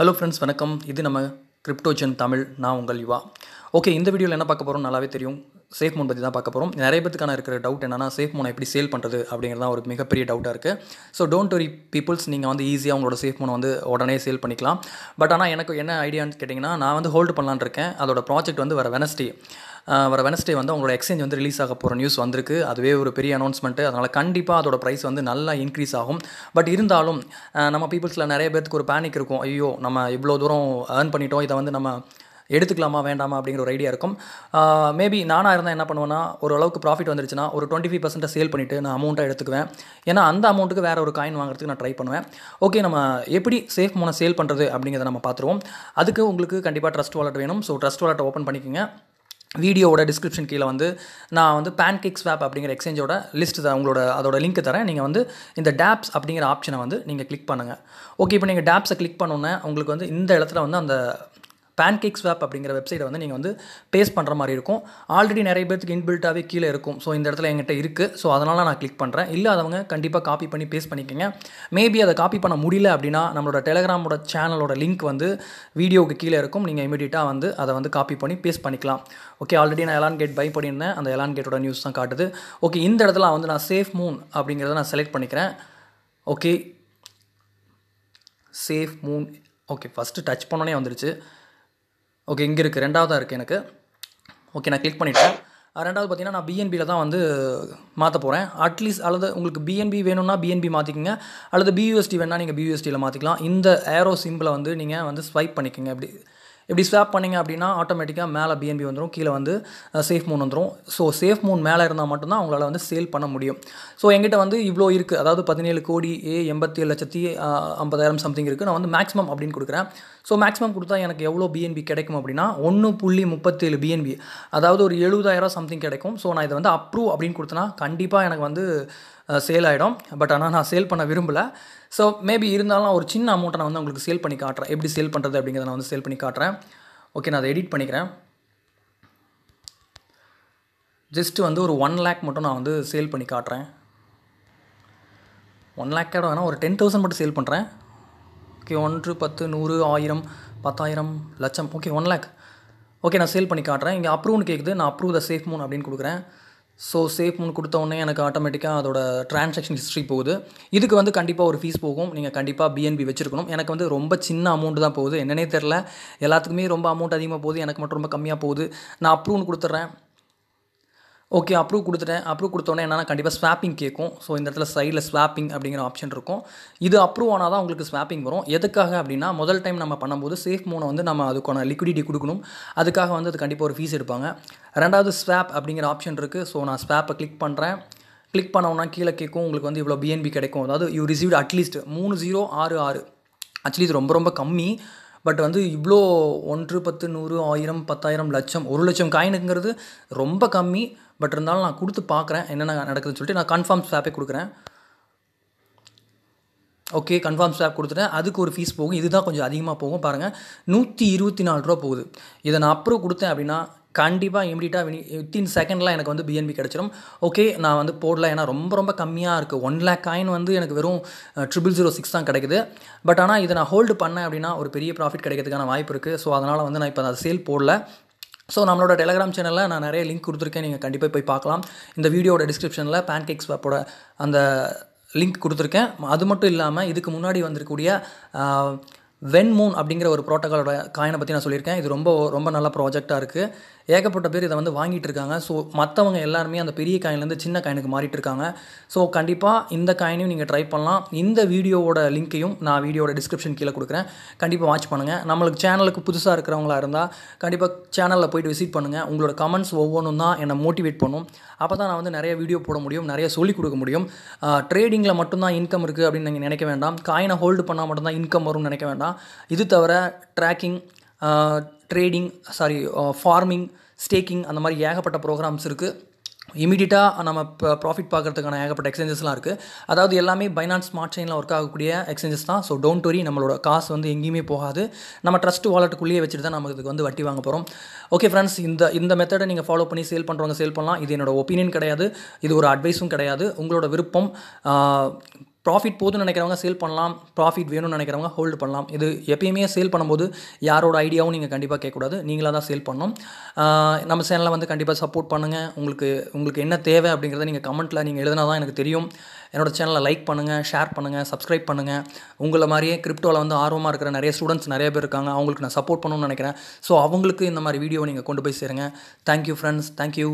hello friends வணக்கம் இது நம்ம கிரிப்டோஜன் தமிழ் நான் உங்கள் யுவா ஓகே இந்த வீடியோவில் என்ன பார்க்க போகிறோம் நல்லாவே தெரியும் சேஃப் மோன் பற்றி தான் பார்க்க போகிறோம் நிறைய பேத்துக்கான இருக்கிற டவுட் என்னென்னா சேஃப் மோனை எப்படி சேல் பண்ணுறது அப்படிங்கிறதான் ஒரு மிகப்பெரிய டவுட்டாக இருக்குது ஸோ டோன்ட் வரி பீப்புள்ஸ் நீங்கள் வந்து ஈஸியாக உங்களோட சேஃப் மோனை வந்து உடனே சேல் பண்ணிக்கலாம் பட் ஆனால் எனக்கு என்ன ஐடியான்னு கேட்டிங்கன்னா நான் வந்து ஹோல்டு பண்ணலான் இருக்கேன் அதோட ப்ராஜெக்ட் வந்து வர வெனஸ்டே வர வெனஸ்டே வந்து அவங்களோட எக்ஸ்சேஞ்ச் வந்து ரிலீஸ் ஆக போகிற நியூஸ் வந்திருக்கு அதுவே ஒரு பெரிய அனௌன்ஸ்மெண்ட்டு அதனால் கண்டிப்பாக அதோட ப்ரைஸ் வந்து நல்லா இன்க்ரீஸ் ஆகும் பட் இருந்தாலும் நம்ம பீப்புள்ஸில் நிறைய பேர்த்துக்கு ஒரு பேனிக் இருக்கும் ஐயோ நம்ம இவ்வளோ தூரம் ஏர்ன் பண்ணிட்டோம் இதை வந்து நம்ம எடுத்துக்கலாமா வேண்டாமா அப்படிங்கிற ஒரு ஐடியா இருக்கும் மேபி நானாக இருந்தால் என்ன பண்ணுவேன்னா ஒரு அளவுக்கு ப்ராஃபிட் வந்துருச்சுன்னா ஒரு டுவெண்ட்டி ஃபைவ் பர்சென்ட் சேல் பண்ணிவிட்டு நான் அமௌண்ட்டாக எடுத்துக்குவேன் ஏன்னா அந்த அமௌண்ட்டுக்கு வேறு ஒரு காயின் வாங்குறதுக்கு நான் ட்ரை பண்ணுவேன் ஓகே நம்ம எப்படி சேஃப் மூணு சேல் பண்ணுறது அப்படிங்கிறத நம்ம பார்த்துருவோம் அதுக்கு உங்களுக்கு கண்டிப்பாக ட்ரஸ்ட் வாலெட் வேணும் ஸோ ட்ரஸ்ட் வாலெட்டை ஓப்பன் பண்ணிக்கோங்க வீடியோவோட டிஸ்கிரிப்ஷன் கீழே வந்து நான் வந்து பேன் கேக் ஸ்வாப் அப்படிங்கிற எக்ஸ்சேஞ்சோட லிஸ்ட் தான் உங்களோட அதோட லிங்க் தரேன் நீங்கள் வந்து இந்த டேப்ஸ் அப்படிங்கிற ஆப்ஷனை வந்து நீங்கள் கிளிக் பண்ணுங்கள் ஓகே இப்போ நீங்கள் டேப்ஸை கிளிக் பண்ணோன்னே உங்களுக்கு வந்து இந்த இடத்துல வந்து அந்த பேன் கேக்ஸ் ஸ்வாப் அப்படிங்கிற வெப்சைட்டை வந்து நீங்கள் வந்து பேஸ்ட் பண்ணுற மாதிரி இருக்கும் ஆல்ரெடி நிறைய பேருக்கு இன்பில்ட்டாகவே கீழே இருக்கும் ஸோ இந்த இடத்துல என்கிட்ட இருக்குது ஸோ அதனால் நான் கிளிக் பண்ணுறேன் இல்லாதவங்க கண்டிப்பாக காப்பி பண்ணி பேஸ்ட் பண்ணிக்கோங்க மேபி அதை காப்பி பண்ண முடியல அப்படின்னா நம்மளோட டெலகிராமோட சேனலோட லிங்க் வந்து வீடியோவுக்கு கீழே இருக்கும் நீங்கள் இமீடியட்டாக வந்து அதை வந்து காப்பி பண்ணி பேஸ்ட் பண்ணிக்கலாம் ஓகே ஆல்ரெடி நான் எலான் கேட் பை பண்ணியிருந்தேன் அந்த எலான் கேட்டோட நியூஸ் தான் காட்டுது ஓகே இந்த இடத்துல வந்து நான் சேஃப் மூன் அப்படிங்கிறத நான் செலக்ட் பண்ணிக்கிறேன் okay SafeMoon okay first touch பண்ணோன்னே வந்துருச்சு ஓகே இங்கே இருக்குது ரெண்டாவதாக இருக்குது எனக்கு ஓகே நான் கிளிக் பண்ணிவிட்டேன் ரெண்டாவது பார்த்தீங்கன்னா நான் பிஎன்பியில் தான் வந்து மாற்ற போகிறேன் அட்லீஸ்ட் அல்லது உங்களுக்கு பிஎன்பி வேணும்னா பிஎன்பி மாற்றிக்கங்க அல்லது பியூஎஸ்டி வேணால் நீங்கள் பியூஎஸ்டியில் மாற்றிக்கலாம் இந்த ஏரோ சிம்பிளை வந்து நீங்கள் வந்து ஸ்வைப் பண்ணிக்கோங்க அப்படி இப்படி ஸ்வாப் பண்ணிங்க அப்படின்னா ஆட்டோமேட்டிக்காக மேலே பிஎன்பி வந்துடும் கீழே வந்து சேஃப் மூன் வந்துடும் ஸோ சேஃப் மூன் மேலே இருந்தால் மட்டும்தான் அவங்களால வந்து சேல் பண்ண முடியும் ஸோ எங்கிட்ட வந்து இவ்வளோ இருக்குது அதாவது பதினேழு கோடி ஏ எண்பத்தி ஏழு லட்சத்தி ஐம்பதாயிரம் சம்திங் இருக்குது நான் வந்து மேக்ஸிமம் அப்படின்னு கொடுக்குறேன் ஸோ மேக்ஸிமம் கொடுத்தா எனக்கு எவ்வளோ பிஎன்பி கிடைக்கும் அப்படின்னா ஒன்று புள்ளி முப்பத்தேழு பிஎன்பி அதாவது ஒரு எழுபதாயிரம் சம்திங் கிடைக்கும் ஸோ நான் இதை வந்து அப்ரூவ் அப்படின்னு கொடுத்தனா கண்டிப்பாக எனக்கு வந்து சேல் ஆகிடும் பட் ஆனால் நான் சேல் பண்ண விரும்பலை ஸோ மேபி இருந்தாலும் ஒரு சின்ன அமௌண்ட்டை நான் வந்து உங்களுக்கு சேல் பண்ணி காட்டுறேன் எப்படி சேல் பண்ணுறது அப்படிங்கிறத நான் வந்து சேல் பண்ணி காட்டுறேன் ஓகே நான் அதை எடிட் பண்ணிக்கிறேன் ஜஸ்ட்டு வந்து ஒரு ஒன் லேக் மட்டும் நான் வந்து சேல் பண்ணி காட்டுறேன் ஒன் லேக்கோட வேணால் ஒரு டென் தௌசண்ட் மட்டும் சேல் பண்ணுறேன் ஓகே ஒன்று பத்து நூறு ஆயிரம் பத்தாயிரம் லட்சம் ஓகே ஒன் லேக் ஓகே நான் சேல் பண்ணி காட்டுறேன் இங்கே அப்ரூவ்னு கேட்குது நான் அப்ரூவ் த சேஃப் மூன் அப்படின்னு கொடுக்குறேன் ஸோ சேஃப் மூணு கொடுத்தோடனே எனக்கு ஆட்டோமேட்டிக்காக அதோட ட்ரான்சாக்ஷன் ஹிஸ்ட்ரி போகுது இதுக்கு வந்து கண்டிப்பாக ஒரு ஃபீஸ் போகும் நீங்கள் கண்டிப்பாக பிஎன்பி வச்சுருக்கணும் எனக்கு வந்து ரொம்ப சின்ன அமௌண்ட் தான் போகுது என்னன்னே தெரில எல்லாத்துக்குமே ரொம்ப அமௌண்ட் அதிகமாக போகுது எனக்கு மட்டும் ரொம்ப கம்மியாக போகுது நான் அப்ரூவ்னு கொடுத்துட்றேன் ஓகே அப்ரூவ் கொடுத்துட்டேன் அப்ரூவ் கொடுத்தோன்னே என்னென்னா கண்டிப்பாக ஸ்வாப்பிங் கேட்கும் ஸோ இந்த இடத்துல சைடில் ஸ்வாப்பிங் அப்படிங்கிற ஆப்ஷன் இருக்கும் இது அப்ரூவ் ஆனால் தான் உங்களுக்கு ஸ்வாப்பிங் வரும் எதுக்காக அப்படின்னா முதல் டைம் நம்ம பண்ணும்போது சேஃப் மூனை வந்து நம்ம அதுக்கான லிக்விடிட்டி கொடுக்கணும் அதுக்காக வந்து அது கண்டிப்பாக ஒரு ஃபீஸ் எடுப்பாங்க ரெண்டாவது ஸ்வாப் அப்படிங்கிற ஆப்ஷன் இருக்குது ஸோ நான் ஸ்வாப்பை கிளிக் பண்ணுறேன் கிளிக் பண்ணோன்னா கீழே கேட்கும் உங்களுக்கு வந்து இவ்வளோ பிஎன்பி கிடைக்கும் அதாவது யூ ரிசீவ்டு அட்லீஸ்ட் மூணு ஜீரோ ஆறு ஆறு ஆக்சுவலி இது ரொம்ப ரொம்ப கம்மி பட் வந்து இவ்வளோ ஒன்று பத்து நூறு ஆயிரம் பத்தாயிரம் லட்சம் ஒரு லட்சம் காயினுங்கிறது ரொம்ப கம்மி பட் இருந்தாலும் நான் கொடுத்து பார்க்குறேன் என்னென்ன நடக்குதுன்னு சொல்லிட்டு நான் கன்ஃபார்ம் ஸ்வாப்பே கொடுக்குறேன் ஓகே கன்ஃபார்ம் ஸ்டாப் கொடுத்துட்டேன் அதுக்கு ஒரு ஃபீஸ் போகும் இதுதான் கொஞ்சம் அதிகமாக போகும் பாருங்கள் நூற்றி இருபத்தி நாலு ரூபா போகுது இதை நான் அப்ரூவ் கொடுத்தேன் அப்படின்னா கண்டிப்பாக இமீடியட்டாக வினி வித்தின் செகண்ட்லாம் எனக்கு வந்து பிஎன்பி கிடச்சிடும் ஓகே நான் வந்து போடல ஏன்னா ரொம்ப ரொம்ப கம்மியாக இருக்குது ஒன் லேக் காயின் வந்து எனக்கு வெறும் ட்ரிபிள் ஜீரோ சிக்ஸ் தான் கிடைக்குது பட் ஆனால் இதை நான் ஹோல்டு பண்ணேன் அப்படின்னா ஒரு பெரிய ப்ராஃபிட் கிடைக்கிறதுக்கான வாய்ப்பு இருக்குது ஸோ அதனால் வந்து நான் இப்போ அதை சேல் போடல ஸோ நம்மளோட டெலகிராம் சேனலில் நான் நிறைய லிங்க் கொடுத்துருக்கேன் நீங்கள் கண்டிப்பாக போய் பார்க்கலாம் இந்த வீடியோட டிஸ்கிரிப்ஷனில் பேன்கேக் ஸ்வாப்போட அந்த லிங்க் கொடுத்துருக்கேன் அது மட்டும் இல்லாமல் இதுக்கு முன்னாடி வந்திருக்கக்கூடிய வென் மூன் அப்படிங்கிற ஒரு ப்ரோட்டோக்காலோட காயினை பற்றி நான் சொல்லியிருக்கேன் இது ரொம்ப ரொம்ப நல்ல ப்ராஜெக்டாக இருக்குது ஏகப்பட்ட பேர் இதை வந்து வாங்கிட்டு இருக்காங்க ஸோ மற்றவங்க எல்லாருமே அந்த பெரிய காயின்லேருந்து சின்ன காயினுக்கு மாறிட்டுருக்காங்க இருக்காங்க ஸோ கண்டிப்பாக இந்த காயினையும் நீங்கள் ட்ரை பண்ணலாம் இந்த வீடியோவோட லிங்க்கையும் நான் வீடியோட டிஸ்கிரிப்ஷன் கீழே கொடுக்குறேன் கண்டிப்பாக வாட்ச் பண்ணுங்கள் நம்மளுக்கு சேனலுக்கு புதுசாக இருக்கிறவங்களா இருந்தால் கண்டிப்பாக சேனலில் போய்ட்டு விசிட் பண்ணுங்கள் உங்களோட கமெண்ட்ஸ் ஒவ்வொன்றும் தான் என்னை மோட்டிவேட் பண்ணும் அப்போ தான் நான் வந்து நிறைய வீடியோ போட முடியும் நிறைய சொல்லிக் கொடுக்க முடியும் ட்ரேடிங்கில் மட்டும்தான் இன்கம் இருக்குது அப்படின்னு நீங்கள் நினைக்க வேண்டாம் காயினை ஹோல்டு பண்ணால் மட்டும்தான் இன்கம் வரும்னு நினைக்க வேண்டாம் பண்ணலாம் இது தவிர tracking trading sorry farming staking அந்த மாதிரி ஏகப்பட்ட ப்ரோக்ராம்ஸ் இருக்குது இமீடியட்டாக நம்ம இப்போ ப்ராஃபிட் பார்க்குறதுக்கான ஏகப்பட்ட எக்ஸ்சேஞ்சஸ்லாம் இருக்குது அதாவது எல்லாமே பைனான்ஸ் ஸ்மார்ட் செயினில் ஒர்க் ஆகக்கூடிய எக்ஸ்சேஞ்சஸ் தான் ஸோ டோன்ட் வரி நம்மளோட காசு வந்து எங்கேயுமே போகாது நம்ம ட்ரஸ்ட் வாலெட்டுக்குள்ளேயே வச்சுட்டு தான் நமக்கு இதுக்கு வந்து வட்டி வாங்க போகிறோம் ஓகே ஃப்ரெண்ட்ஸ் இந்த இந்த மெத்தடை நீங்கள் ஃபாலோ பண்ணி சேல் பண்ணுறவங்க சேல் பண்ணலாம் இது என்னோட ஒப்பீனியன் கிடையாது இது ஒரு அட்வைஸும் கிடையாது உங்களோட விருப்பம் ப்ராஃபிட் போதுன்னு நினைக்கிறவங்க சேல் பண்ணலாம் ப்ராஃபிட் வேணும்னு நினைக்கிறவங்க ஹோல்டு பண்ணலாம் இது எப்பயுமே சேல் பண்ணும்போது யாரோட ஐடியாவும் நீங்கள் கண்டிப்பாக கேட்கக்கூடாது நீங்களாக தான் சேல் பண்ணணும் நம்ம சேனலை வந்து கண்டிப்பாக சப்போர்ட் பண்ணுங்கள் உங்களுக்கு உங்களுக்கு என்ன தேவை அப்படிங்கிறத நீங்கள் கமெண்ட்டில் நீங்கள் எழுதினா தான் எனக்கு தெரியும் என்னோடய சேனலை லைக் பண்ணுங்கள் ஷேர் பண்ணுங்கள் சப்ஸ்கிரைப் பண்ணுங்கள் உங்களை மாதிரியே கிரிப்டோவில் வந்து ஆர்வமாக இருக்கிற நிறைய ஸ்டூடெண்ட்ஸ் நிறைய பேர் இருக்காங்க அவங்களுக்கு நான் சப்போர்ட் பண்ணணும்னு நினைக்கிறேன் ஸோ அவங்களுக்கு இந்த மாதிரி வீடியோ நீங்கள் கொண்டு போய் சேருங்க தேங்க்யூ ஃப்ரெண்ட்ஸ் தேங்க்யூ